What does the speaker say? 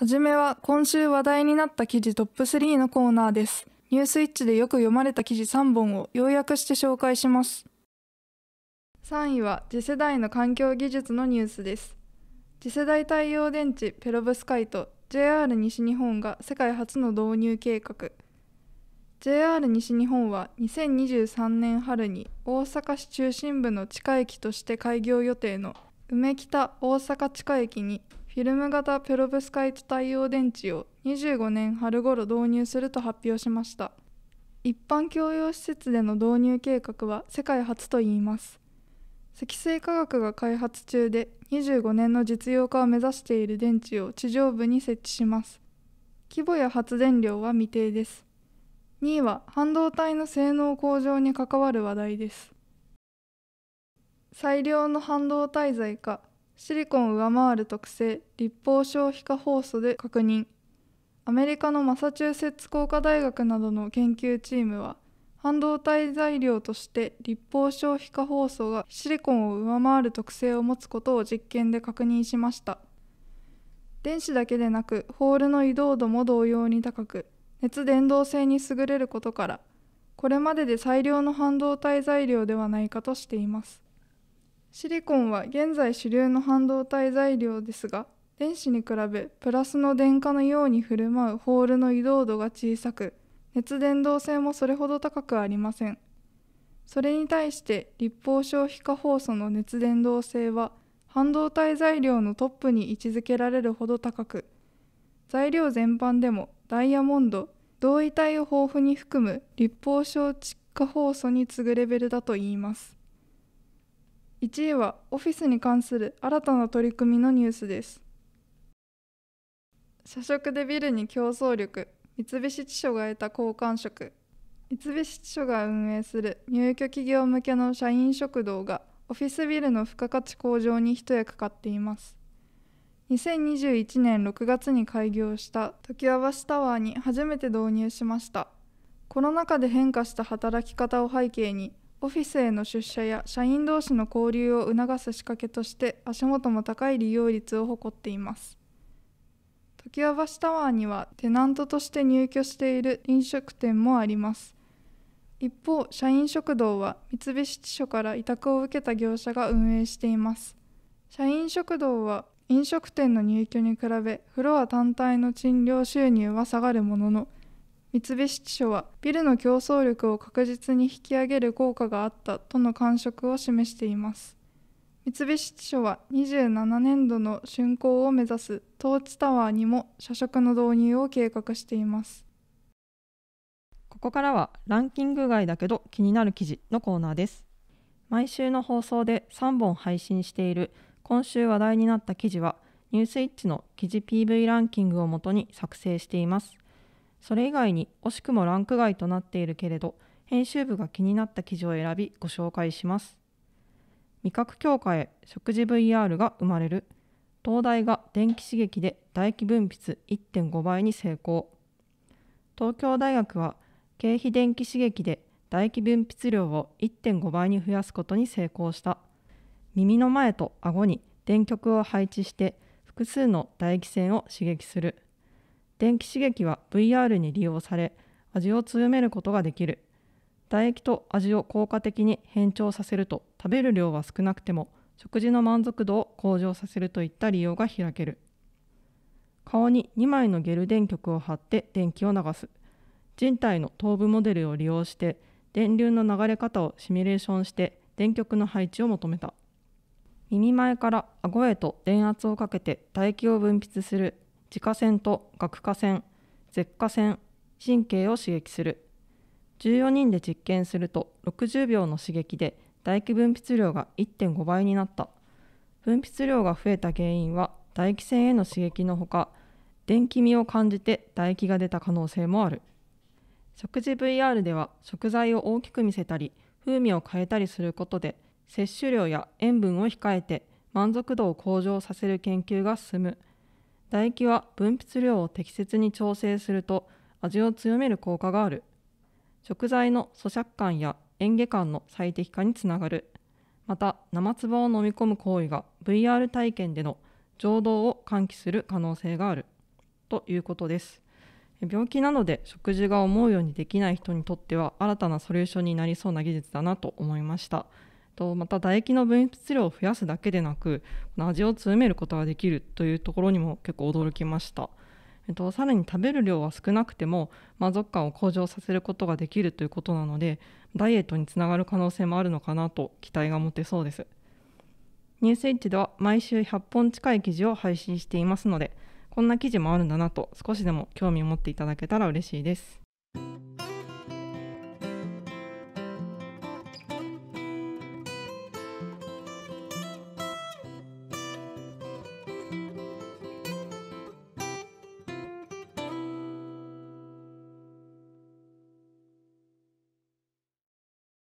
はじめは今週話題になった記事トップ3のコーナーです。ニュースイッチでよく読まれた記事3本を要約して紹介します。3位は次世代の環境技術のニュースです。次世代太陽電池ペロブスカイト JR 西日本が世界初の導入計画 JR 西日本は2023年春に大阪市中心部の地下駅として開業予定の梅北大阪地下駅にフィルム型ペロブスカイト太陽電池を25年春ごろ導入すると発表しました一般教養施設での導入計画は世界初といいます積水化学が開発中で25年の実用化を目指している電池を地上部に設置します規模や発電量は未定です2位は半導体の性能向上に関わる話題です最良の半導体材かシリコン上回る特性立方消費化放素で確認アメリカのマサチューセッツ工科大学などの研究チームは半導体材料として立方消費化酵素がシリコンを上回る特性を持つことを実験で確認しました電子だけでなくホールの移動度も同様に高く熱伝導性に優れることからこれまでで最良の半導体材料ではないかとしていますシリコンは現在主流の半導体材料ですが電子に比べプラスの電荷のように振る舞うホールの移動度が小さく熱伝導性もそれほど高くありませんそれに対して立方消費化酵素の熱伝導性は半導体材料のトップに位置づけられるほど高く材料全般でもダイヤモンド同位体を豊富に含む立方消窒化酵素に次ぐレベルだといいます1位はオフィスに関する新たな取り組みのニュースです社食でビルに競争力三菱地所が得た交換職三菱地所が運営する入居企業向けの社員食堂がオフィスビルの付加価値向上に一役買っています2021年6月に開業した時盤橋タワーに初めて導入しましたコロナ禍で変化した働き方を背景にオフィスへの出社や社員同士の交流を促す仕掛けとして足元も高い利用率を誇っています常盤橋タワーにはテナントとして入居している飲食店もあります一方社員食堂は三菱地所から委託を受けた業者が運営しています社員食堂は飲食店の入居に比べフロア単体の賃料収入は下がるものの三菱地所はビルの競争力を確実に引き上げる効果があったとの感触を示しています三菱地所は27年度の竣工を目指すトーチタワーにも社食の導入を計画していますここからはランキング外だけど気になる記事のコーナーです毎週の放送で3本配信している今週話題になった記事はニュースイッチの記事 PV ランキングをもとに作成していますそれ以外に惜しくもランク外となっているけれど編集部が気になった記事を選びご紹介します味覚強化へ食事 VR が生まれる東大が電気刺激で唾液分泌1.5倍に成功東京大学は経費電気刺激で唾液分泌量を1.5倍に増やすことに成功した耳の前と顎に電極を配置して複数の唾液腺を刺激する電気刺激は VR に利用され味を強めることができる唾液と味を効果的に変調させると食べる量は少なくても食事の満足度を向上させるといった利用が開ける顔に2枚のゲル電極を貼って電気を流す人体の頭部モデルを利用して電流の流れ方をシミュレーションして電極の配置を求めた耳前から顎へと電圧をかけて唾液を分泌する自家線と顎下腺舌下腺神経を刺激する14人で実験すると60秒の刺激で唾液分泌量が1.5倍になった分泌量が増えた原因は唾液腺への刺激のほか電気味を感じて唾液が出た可能性もある食事 VR では食材を大きく見せたり風味を変えたりすることで摂取量や塩分を控えて満足度を向上させる研究が進む唾液は分泌量を適切に調整すると味を強める効果がある食材の咀嚼感や嚥下感の最適化につながるまた生唾を飲み込む行為が VR 体験での情動を喚起する可能性があるということです病気なので食事が思うようにできない人にとっては新たなソリューションになりそうな技術だなと思いました。とまた唾液の分泌量を増やすだけでなくこの味を強めることができるというところにも結構驚きました。えっと、さらに食べる量は少なくても満足感を向上させることができるということなのでダイエットにつながる可能性もあるのかなと期待が持てそうですニュースイッチでは毎週100本近い記事を配信していますのでこんな記事もあるんだなと少しでも興味を持っていただけたら嬉しいです